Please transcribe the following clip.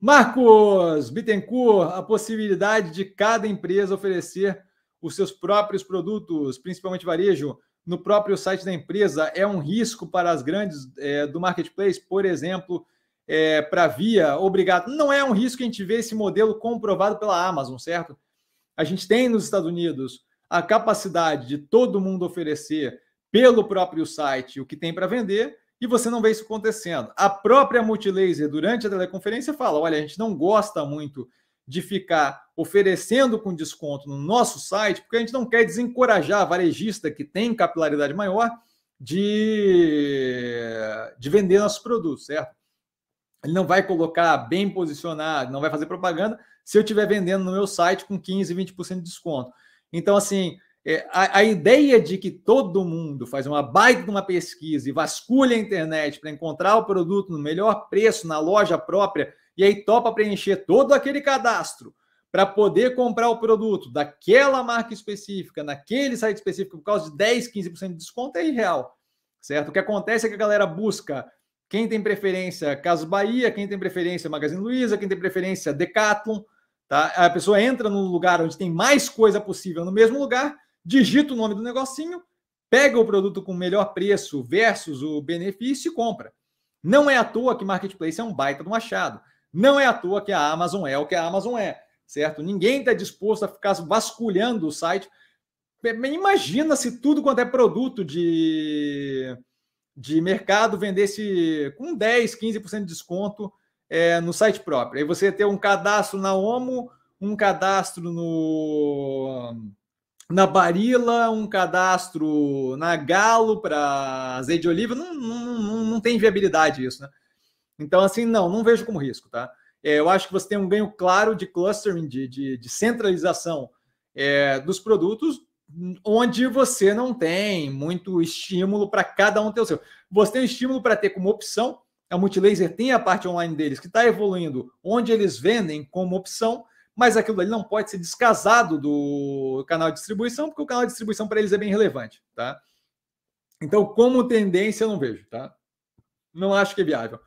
Marcos Bittencourt, a possibilidade de cada empresa oferecer os seus próprios produtos, principalmente varejo, no próprio site da empresa é um risco para as grandes é, do marketplace, por exemplo, é, para Via, obrigado. Não é um risco que a gente vê esse modelo comprovado pela Amazon, certo? A gente tem nos Estados Unidos a capacidade de todo mundo oferecer pelo próprio site o que tem para vender, e você não vê isso acontecendo. A própria Multilaser, durante a teleconferência, fala: olha, a gente não gosta muito de ficar oferecendo com desconto no nosso site, porque a gente não quer desencorajar a varejista que tem capilaridade maior de, de vender nossos produtos, certo? Ele não vai colocar bem posicionado, não vai fazer propaganda se eu estiver vendendo no meu site com 15, 20% de desconto. Então, assim, é, a, a, ideia de que todo mundo faz uma baita de uma pesquisa e vasculha a internet para encontrar o produto no melhor preço na loja própria e aí topa preencher todo aquele cadastro para poder comprar o produto daquela marca específica, naquele site específico, por causa de 10, 15% de desconto, é irreal. Certo? O que acontece é que a galera busca quem tem preferência Caso Bahia, quem tem preferência Magazine Luiza, quem tem preferência Decathlon, tá? A pessoa entra no lugar onde tem mais coisa possível no mesmo lugar digita o nome do negocinho, pega o produto com melhor preço versus o benefício e compra. Não é à toa que marketplace é um baita do machado. Não é à toa que a Amazon é o que a Amazon é, certo? Ninguém está disposto a ficar vasculhando o site. Imagina se tudo quanto é produto de, de mercado vendesse com 10, 15% de desconto é, no site próprio. Aí você ter um cadastro na Omo, um cadastro no na Barila, um cadastro na Galo para azeite de oliva, não, não, não, não tem viabilidade isso, né? Então, assim, não, não vejo como risco, tá? É, eu acho que você tem um ganho claro de clustering, de, de, de centralização é, dos produtos, onde você não tem muito estímulo para cada um ter o seu. Você tem um estímulo para ter como opção, a Multilaser tem a parte online deles que está evoluindo, onde eles vendem como opção, mas aquilo ali não pode ser descasado do canal de distribuição, porque o canal de distribuição para eles é bem relevante, tá? Então, como tendência, eu não vejo, tá? Não acho que é viável.